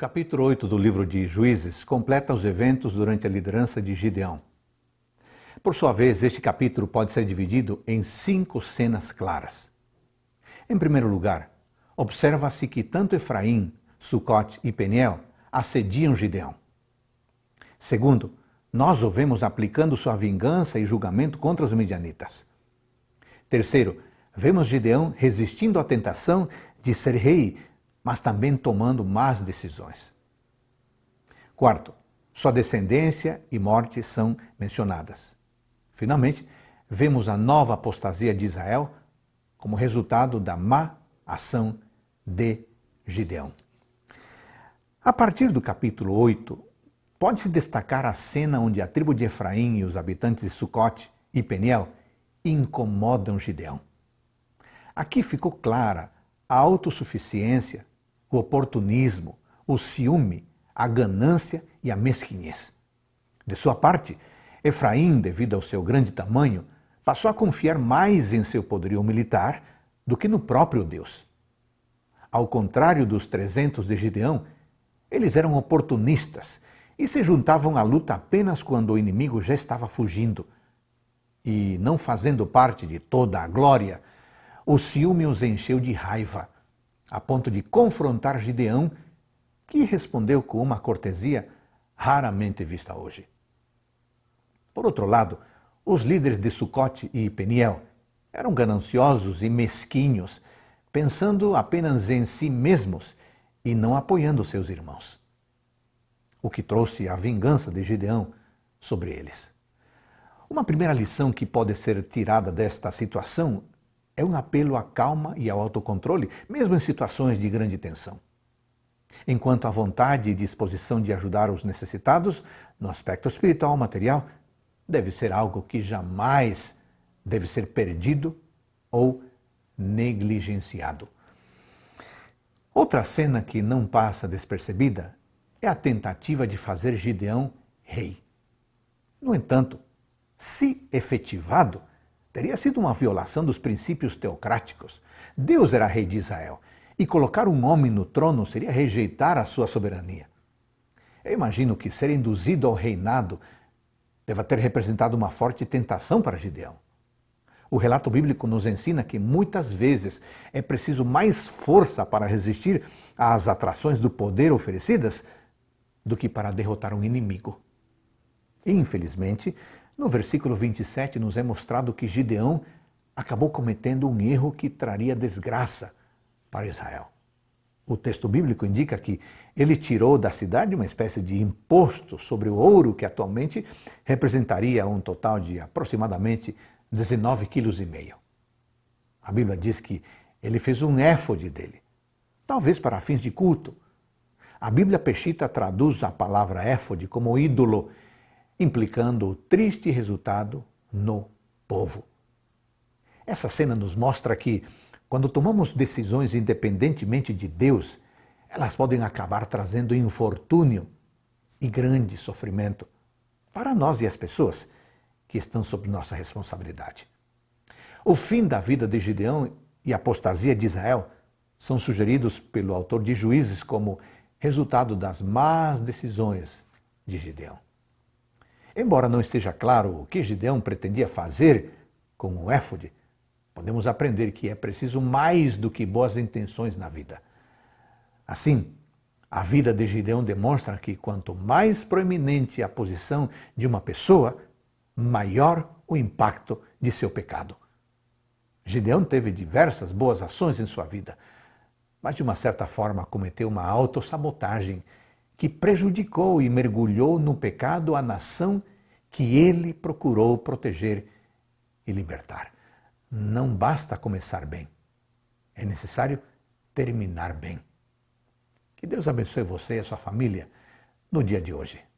capítulo 8 do livro de Juízes completa os eventos durante a liderança de Gideão. Por sua vez, este capítulo pode ser dividido em cinco cenas claras. Em primeiro lugar, observa-se que tanto Efraim, Sucote e Peniel assediam Gideão. Segundo, nós o vemos aplicando sua vingança e julgamento contra os midianitas. Terceiro, vemos Gideão resistindo à tentação de ser rei mas também tomando más decisões. Quarto, sua descendência e morte são mencionadas. Finalmente, vemos a nova apostasia de Israel como resultado da má ação de Gideão. A partir do capítulo 8, pode-se destacar a cena onde a tribo de Efraim e os habitantes de Sucote e Peniel incomodam Gideão. Aqui ficou clara a autossuficiência o oportunismo, o ciúme, a ganância e a mesquinhez. De sua parte, Efraim, devido ao seu grande tamanho, passou a confiar mais em seu poderio militar do que no próprio Deus. Ao contrário dos 300 de Gideão, eles eram oportunistas e se juntavam à luta apenas quando o inimigo já estava fugindo. E, não fazendo parte de toda a glória, o ciúme os encheu de raiva a ponto de confrontar Gideão, que respondeu com uma cortesia raramente vista hoje. Por outro lado, os líderes de Sucote e Peniel eram gananciosos e mesquinhos, pensando apenas em si mesmos e não apoiando seus irmãos. O que trouxe a vingança de Gideão sobre eles. Uma primeira lição que pode ser tirada desta situação é um apelo à calma e ao autocontrole, mesmo em situações de grande tensão. Enquanto a vontade e disposição de ajudar os necessitados, no aspecto espiritual ou material, deve ser algo que jamais deve ser perdido ou negligenciado. Outra cena que não passa despercebida é a tentativa de fazer Gideão rei. No entanto, se efetivado, Teria sido uma violação dos princípios teocráticos. Deus era rei de Israel e colocar um homem no trono seria rejeitar a sua soberania. Eu imagino que ser induzido ao reinado deva ter representado uma forte tentação para Gideão. O relato bíblico nos ensina que muitas vezes é preciso mais força para resistir às atrações do poder oferecidas do que para derrotar um inimigo. infelizmente, no versículo 27, nos é mostrado que Gideão acabou cometendo um erro que traria desgraça para Israel. O texto bíblico indica que ele tirou da cidade uma espécie de imposto sobre o ouro que atualmente representaria um total de aproximadamente 19,5 kg. A Bíblia diz que ele fez um éfode dele, talvez para fins de culto. A Bíblia Peshita traduz a palavra éfode como ídolo implicando o triste resultado no povo. Essa cena nos mostra que, quando tomamos decisões independentemente de Deus, elas podem acabar trazendo infortúnio e grande sofrimento para nós e as pessoas que estão sob nossa responsabilidade. O fim da vida de Gideão e a apostasia de Israel são sugeridos pelo autor de Juízes como resultado das más decisões de Gideão. Embora não esteja claro o que Gideão pretendia fazer com o éfode, podemos aprender que é preciso mais do que boas intenções na vida. Assim, a vida de Gideão demonstra que quanto mais proeminente é a posição de uma pessoa, maior o impacto de seu pecado. Gideão teve diversas boas ações em sua vida, mas de uma certa forma cometeu uma autossabotagem que prejudicou e mergulhou no pecado a nação que ele procurou proteger e libertar. Não basta começar bem, é necessário terminar bem. Que Deus abençoe você e a sua família no dia de hoje.